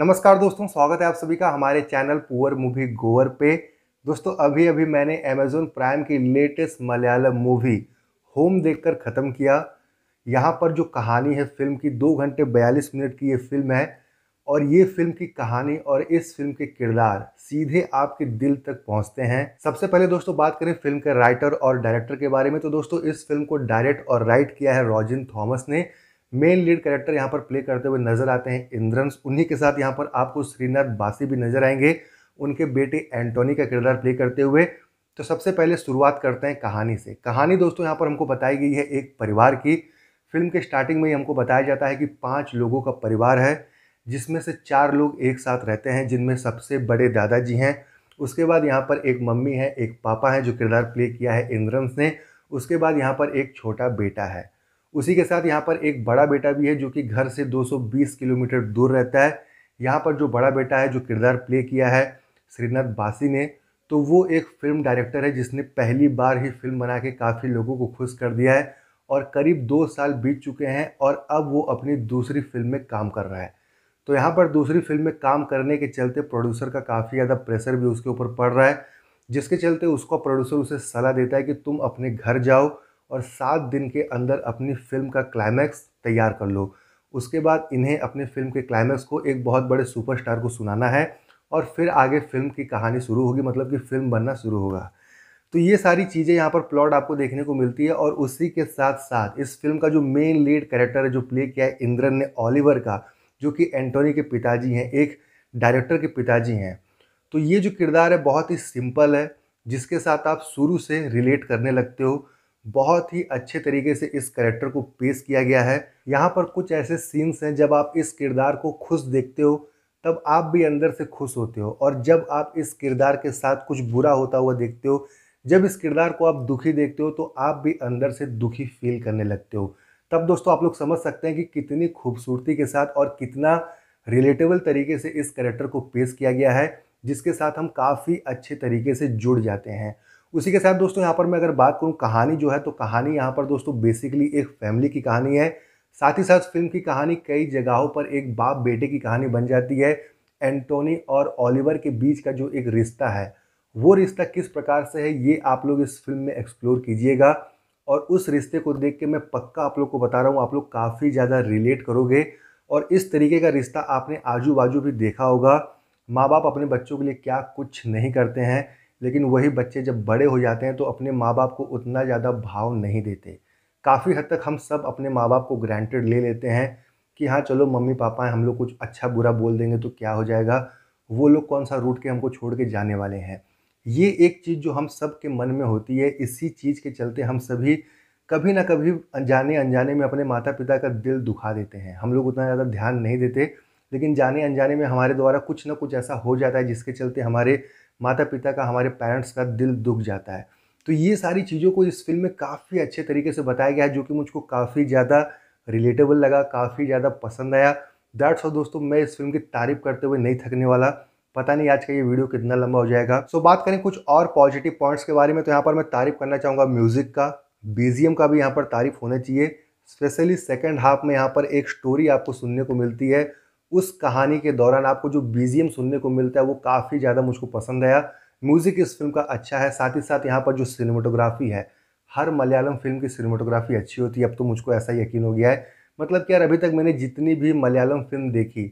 नमस्कार दोस्तों स्वागत है आप सभी का हमारे चैनल पुअर मूवी गोवर पे दोस्तों अभी अभी मैंने अमेजोन प्राइम की लेटेस्ट मलयालम मूवी होम देखकर ख़त्म किया यहाँ पर जो कहानी है फिल्म की दो घंटे बयालीस मिनट की ये फिल्म है और ये फिल्म की कहानी और इस फिल्म के किरदार सीधे आपके दिल तक पहुँचते हैं सबसे पहले दोस्तों बात करें फिल्म के राइटर और डायरेक्टर के बारे में तो दोस्तों इस फिल्म को डायरेक्ट और राइट किया है रॉजिन थॉमस ने मेन लीड कैरेक्टर यहाँ पर प्ले करते हुए नजर आते हैं इंद्रंस उन्हीं के साथ यहाँ पर आपको श्रीनाथ बासी भी नजर आएंगे उनके बेटे एंटोनी का किरदार प्ले करते हुए तो सबसे पहले शुरुआत करते हैं कहानी से कहानी दोस्तों यहाँ पर हमको बताई गई है एक परिवार की फिल्म के स्टार्टिंग में ही हमको बताया जाता है कि पाँच लोगों का परिवार है जिसमें से चार लोग एक साथ रहते हैं जिनमें सबसे बड़े दादाजी हैं उसके बाद यहाँ पर एक मम्मी है एक पापा है जो किरदार प्ले किया है इंद्रंस ने उसके बाद यहाँ पर एक छोटा बेटा है उसी के साथ यहाँ पर एक बड़ा बेटा भी है जो कि घर से 220 किलोमीटर दूर रहता है यहाँ पर जो बड़ा बेटा है जो किरदार प्ले किया है श्रीनाथ बासी ने तो वो एक फिल्म डायरेक्टर है जिसने पहली बार ही फिल्म बना के काफ़ी लोगों को खुश कर दिया है और करीब दो साल बीत चुके हैं और अब वो अपनी दूसरी फिल्म में काम कर रहा है तो यहाँ पर दूसरी फिल्म में काम करने के चलते प्रोड्यूसर का काफ़ी ज़्यादा प्रेशर भी उसके ऊपर पड़ रहा है जिसके चलते उसको प्रोड्यूसर उसे सलाह देता है कि तुम अपने घर जाओ और सात दिन के अंदर अपनी फिल्म का क्लाइमैक्स तैयार कर लो उसके बाद इन्हें अपने फिल्म के क्लाइमैक्स को एक बहुत बड़े सुपरस्टार को सुनाना है और फिर आगे फिल्म की कहानी शुरू होगी मतलब कि फिल्म बनना शुरू होगा तो ये सारी चीज़ें यहाँ पर प्लॉट आपको देखने को मिलती है और उसी के साथ साथ इस फिल्म का जो मेन लीड कैरेक्टर है जो प्ले किया है इंद्रन ने ऑलिवर का जो कि एंटोनी के पिताजी हैं एक डायरेक्टर के पिताजी हैं तो ये जो किरदार है बहुत ही सिंपल है जिसके साथ आप शुरू से रिलेट करने लगते हो बहुत ही अच्छे तरीके से इस करेक्टर को पेश किया गया है यहाँ पर कुछ ऐसे सीन्स हैं जब आप इस किरदार को खुश देखते हो तब आप भी अंदर से खुश होते हो और जब आप इस किरदार के साथ कुछ बुरा होता हुआ देखते हो जब इस किरदार को आप दुखी देखते हो तो आप भी अंदर से दुखी फील करने लगते हो तब दोस्तों आप लोग समझ सकते हैं कि कितनी खूबसूरती के साथ और कितना रिलेटेबल तरीके से इस करेक्टर को पेश किया गया है जिसके साथ हम काफ़ी अच्छे तरीके से जुड़ जाते हैं उसी के साथ दोस्तों यहाँ पर मैं अगर बात करूँ कहानी जो है तो कहानी यहाँ पर दोस्तों बेसिकली एक फैमिली की कहानी है साथ ही साथ फिल्म की कहानी कई जगहों पर एक बाप बेटे की कहानी बन जाती है एंटोनी और ओलिवर के बीच का जो एक रिश्ता है वो रिश्ता किस प्रकार से है ये आप लोग इस फिल्म में एक्सप्लोर कीजिएगा और उस रिश्ते को देख के मैं पक्का आप लोग को बता रहा हूँ आप लोग काफ़ी ज़्यादा रिलेट करोगे और इस तरीके का रिश्ता आपने आजू बाजू भी देखा होगा माँ बाप अपने बच्चों के लिए क्या कुछ नहीं करते हैं लेकिन वही बच्चे जब बड़े हो जाते हैं तो अपने माँ बाप को उतना ज़्यादा भाव नहीं देते काफ़ी हद तक हम सब अपने माँ बाप को ग्रांटेड ले लेते हैं कि हाँ चलो मम्मी पापा हैं हम लोग कुछ अच्छा बुरा बोल देंगे तो क्या हो जाएगा वो लोग कौन सा रूट के हमको छोड़ के जाने वाले हैं ये एक चीज़ जो हम सब के मन में होती है इसी चीज़ के चलते हम सभी कभी ना कभी अनजाने अनजाने में अपने माता पिता का दिल दुखा देते हैं हम लोग उतना ज़्यादा ध्यान नहीं देते लेकिन जाने अनजाने में हमारे द्वारा कुछ ना कुछ ऐसा हो जाता है जिसके चलते हमारे माता पिता का हमारे पेरेंट्स का दिल दुख जाता है तो ये सारी चीज़ों को इस फिल्म में काफ़ी अच्छे तरीके से बताया गया है जो कि मुझको काफ़ी ज़्यादा रिलेटेबल लगा काफ़ी ज़्यादा पसंद आया दैट्स और दोस्तों मैं इस फिल्म की तारीफ करते हुए नहीं थकने वाला पता नहीं आज का ये वीडियो कितना लंबा हो जाएगा सो so, बात करें कुछ और पॉजिटिव पॉइंट्स के बारे में तो यहाँ पर मैं तारीफ करना चाहूँगा म्यूज़िक का बीजीएम का भी यहाँ पर तारीफ होना चाहिए स्पेशली सेकेंड हाफ में यहाँ पर एक स्टोरी आपको सुनने को मिलती है उस कहानी के दौरान आपको जो बीजीएम सुनने को मिलता है वो काफ़ी ज़्यादा मुझको पसंद आया म्यूज़िक इस फिल्म का अच्छा है साथ ही साथ यहाँ पर जो सिनेमाटोग्राफी है हर मलयालम फिल्म की सिनेमाटोग्राफी अच्छी होती है अब तो मुझको ऐसा यकीन हो गया है मतलब कि यार अभी तक मैंने जितनी भी मलयालम फिल्म देखी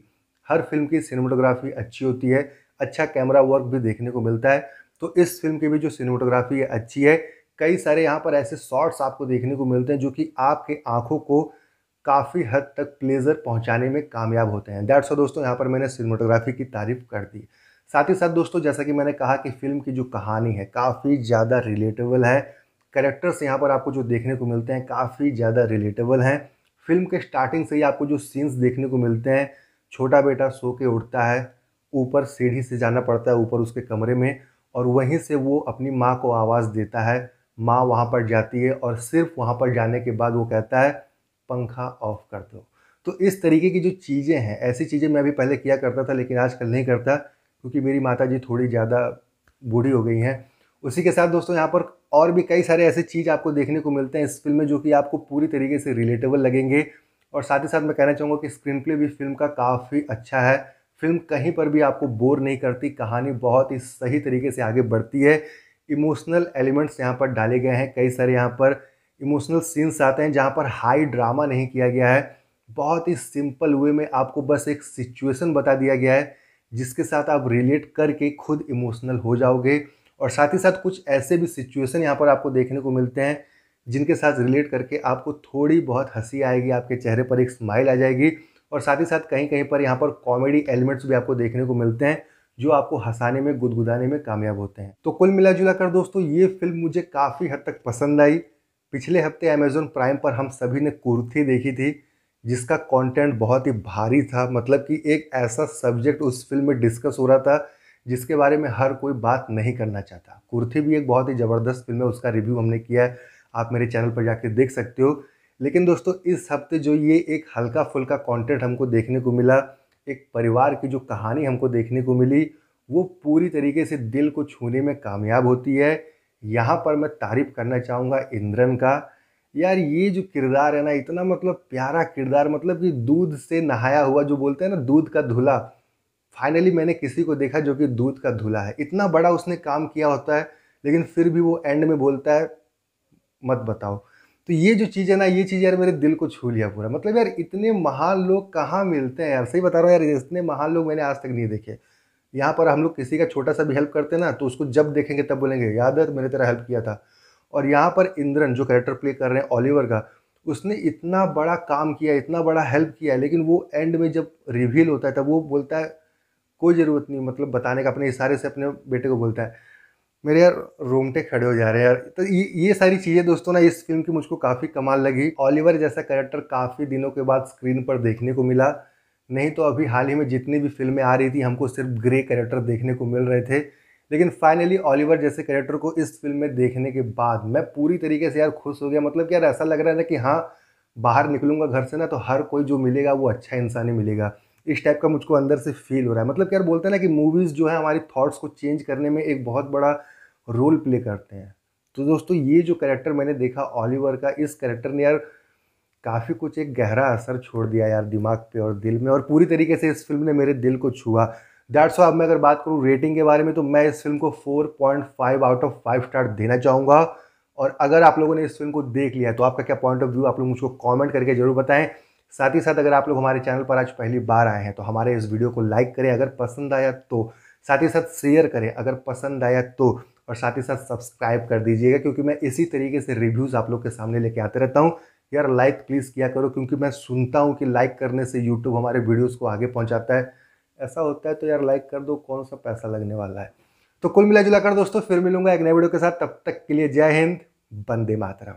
हर फिल्म की सिनेमाटोग्राफी अच्छी होती है अच्छा कैमरा वर्क भी देखने को मिलता है तो इस फिल्म की भी जो सिनेमाटोग्राफी है अच्छी है कई सारे यहाँ पर ऐसे शॉर्ट्स आपको देखने को मिलते हैं जो कि आपके आँखों को काफ़ी हद तक प्लेजर पहुंचाने में कामयाब होते हैं दैट्स दोस्तों यहाँ पर मैंने सिनेमाटोग्राफी की तारीफ कर दी साथ ही साथ दोस्तों जैसा कि मैंने कहा कि फिल्म की जो कहानी है काफ़ी ज़्यादा रिलेटेबल है करेक्टर्स यहाँ पर आपको जो देखने को मिलते हैं काफ़ी ज़्यादा रिलेटेबल हैं फिल्म के स्टार्टिंग से ही आपको जो सीन्स देखने को मिलते हैं छोटा बेटा सो के उठता है ऊपर सीढ़ी से जाना पड़ता है ऊपर उसके कमरे में और वहीं से वो अपनी माँ को आवाज़ देता है माँ वहाँ पर जाती है और सिर्फ वहाँ पर जाने के बाद वो कहता है पंखा ऑफ कर दो तो इस तरीके की जो चीज़ें हैं ऐसी चीज़ें मैं अभी पहले किया करता था लेकिन आजकल नहीं करता क्योंकि मेरी माता जी थोड़ी ज़्यादा बूढ़ी हो गई हैं उसी के साथ दोस्तों यहाँ पर और भी कई सारे ऐसे चीज़ आपको देखने को मिलते हैं इस फिल्म में जो कि आपको पूरी तरीके से रिलेटेबल लगेंगे और साथ ही साथ मैं कहना चाहूँगा कि स्क्रीन प्ले भी फिल्म का काफ़ी अच्छा है फिल्म कहीं पर भी आपको बोर नहीं करती कहानी बहुत ही सही तरीके से आगे बढ़ती है इमोशनल एलिमेंट्स यहाँ पर डाले गए हैं कई सारे यहाँ पर इमोशनल सीन्स आते हैं जहाँ पर हाई ड्रामा नहीं किया गया है बहुत ही सिंपल वे में आपको बस एक सिचुएशन बता दिया गया है जिसके साथ आप रिलेट करके खुद इमोशनल हो जाओगे और साथ ही साथ कुछ ऐसे भी सिचुएशन यहाँ पर आपको देखने को मिलते हैं जिनके साथ रिलेट करके आपको थोड़ी बहुत हंसी आएगी आपके चेहरे पर एक स्माइल आ जाएगी और साथ ही साथ कहीं कहीं पर यहाँ पर कॉमेडी एलिमेंट्स भी आपको देखने को मिलते हैं जो आपको हंसाने में गुदगुदाने में कामयाब होते हैं तो कुल मिला जुला कर दोस्तों ये फिल्म मुझे काफ़ी हद तक पसंद आई पिछले हफ्ते अमेज़ोन प्राइम पर हम सभी ने कुर्थी देखी थी जिसका कंटेंट बहुत ही भारी था मतलब कि एक ऐसा सब्जेक्ट उस फिल्म में डिस्कस हो रहा था जिसके बारे में हर कोई बात नहीं करना चाहता कुर्थी भी एक बहुत ही ज़बरदस्त फिल्म है उसका रिव्यू हमने किया है आप मेरे चैनल पर जाकर देख सकते हो लेकिन दोस्तों इस हफ्ते जो ये एक हल्का फुल्का कंटेंट हमको देखने को मिला एक परिवार की जो कहानी हमको देखने को मिली वो पूरी तरीके से दिल को छूने में कामयाब होती है यहाँ पर मैं तारीफ करना चाहूँगा इंद्रन का यार ये जो किरदार है ना इतना मतलब प्यारा किरदार मतलब कि दूध से नहाया हुआ जो बोलते हैं ना दूध का धुला फाइनली मैंने किसी को देखा जो कि दूध का धुला है इतना बड़ा उसने काम किया होता है लेकिन फिर भी वो एंड में बोलता है मत बताओ तो ये जो चीज़ है ना ये चीज़ यार मेरे दिल को छू लिया पूरा मतलब यार इतने महान लोग कहाँ मिलते हैं यार सही बता रहा हूँ यार इतने महान लोग मैंने आज तक नहीं देखे यहाँ पर हम लोग किसी का छोटा सा भी हेल्प करते ना तो उसको जब देखेंगे तब बोलेंगे याद है मैंने तेरा हेल्प किया था और यहाँ पर इंद्रन जो कैरेक्टर प्ले कर रहे हैं ओलिवर का उसने इतना बड़ा काम किया इतना बड़ा हेल्प किया है लेकिन वो एंड में जब रिवील होता है तब वो बोलता है कोई ज़रूरत नहीं मतलब बताने का अपने इशारे से अपने बेटे को बोलता है मेरे यार रोमटे खड़े हो जा रहे हैं यार तो ये ये सारी चीज़ें दोस्तों ना इस फिल्म की मुझको काफ़ी कमाल लगी ऑलिवर जैसा कैरेक्टर काफ़ी दिनों के बाद स्क्रीन पर देखने को मिला नहीं तो अभी हाल ही में जितनी भी फिल्में आ रही थी हमको सिर्फ ग्रे करेक्टर देखने को मिल रहे थे लेकिन फाइनली ऑलिवर जैसे करेक्टर को इस फिल्म में देखने के बाद मैं पूरी तरीके से यार खुश हो गया मतलब कि यार ऐसा लग रहा है ना कि हाँ बाहर निकलूंगा घर से ना तो हर कोई जो मिलेगा वो अच्छा इंसान ही मिलेगा इस टाइप का मुझको अंदर से फील हो रहा है मतलब यार बोलते हैं ना कि मूवीज़ जो है हमारी थॉट्स को चेंज करने में एक बहुत बड़ा रोल प्ले करते हैं तो दोस्तों ये जो करेक्टर मैंने देखा ऑलिवर का इस कैरेक्टर ने यार काफ़ी कुछ एक गहरा असर छोड़ दिया यार दिमाग पे और दिल में और पूरी तरीके से इस फिल्म ने मेरे दिल को छुआ दैट्स अब मैं अगर बात करूँ रेटिंग के बारे में तो मैं इस फिल्म को 4.5 आउट ऑफ 5 स्टार देना चाहूँगा और अगर आप लोगों ने इस फिल्म को देख लिया तो आपका क्या पॉइंट ऑफ व्यू आप लोग मुझको कॉमेंट करके जरूर बताएं साथ ही साथ अगर आप लोग हमारे चैनल पर आज पहली बार आए हैं तो हमारे इस वीडियो को लाइक करें अगर पसंद आया तो साथ ही साथ शेयर करें अगर पसंद आया तो और साथ ही साथ सब्सक्राइब कर दीजिएगा क्योंकि मैं इसी तरीके से रिव्यूज़ आप लोग के सामने लेके आते रहता हूँ यार लाइक प्लीज़ किया करो क्योंकि मैं सुनता हूँ कि लाइक करने से यूट्यूब हमारे वीडियोस को आगे पहुँचाता है ऐसा होता है तो यार लाइक कर दो कौन सा पैसा लगने वाला है तो कुल मिला जुला कर दोस्तों फिर मिलूंगा एक नए वीडियो के साथ तब तक के लिए जय हिंद बंदे मातरम